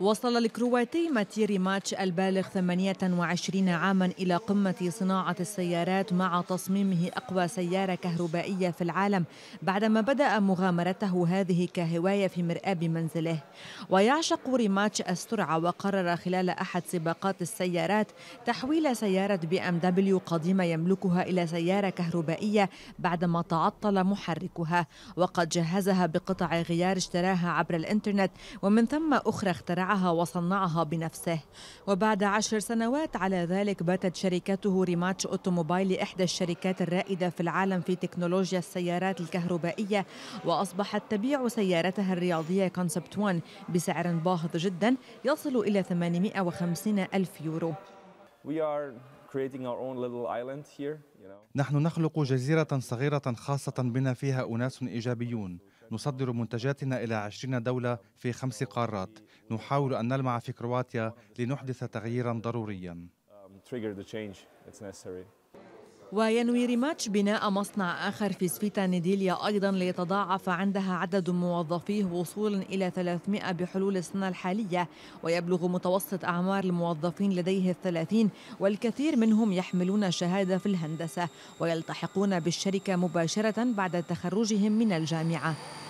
وصل الكرواتي ماتيري ماتش البالغ 28 عاما إلى قمة صناعة السيارات مع تصميمه أقوى سيارة كهربائية في العالم بعدما بدأ مغامرته هذه كهواية في مرآب منزله ويعشق ريماتش السرعة وقرر خلال أحد سباقات السيارات تحويل سيارة بي ام دبليو قديمة يملكها إلى سيارة كهربائية بعدما تعطل محركها وقد جهزها بقطع غيار اشتراها عبر الإنترنت ومن ثم أخرى اخترعها ابتدعها وصنعها بنفسه وبعد عشر سنوات على ذلك باتت شركته ريماتش أوتوموبايل إحدى الشركات الرائدة في العالم في تكنولوجيا السيارات الكهربائية وأصبحت تبيع سيارتها الرياضية كونسبت 1 بسعر باهظ جدا يصل إلى 850 ألف يورو نحن نخلق جزيرة صغيرة خاصة بنا فيها أناس إيجابيون نصدر منتجاتنا إلى 20 دولة في خمس قارات نحاول أن نلمع في كرواتيا لنحدث تغييرا ضروريا um, وينوي ريماتش بناء مصنع آخر في سفيتا نيديليا أيضا ليتضاعف عندها عدد موظفيه وصولا إلى 300 بحلول السنة الحالية ويبلغ متوسط أعمار الموظفين لديه الثلاثين والكثير منهم يحملون شهادة في الهندسة ويلتحقون بالشركة مباشرة بعد تخرجهم من الجامعة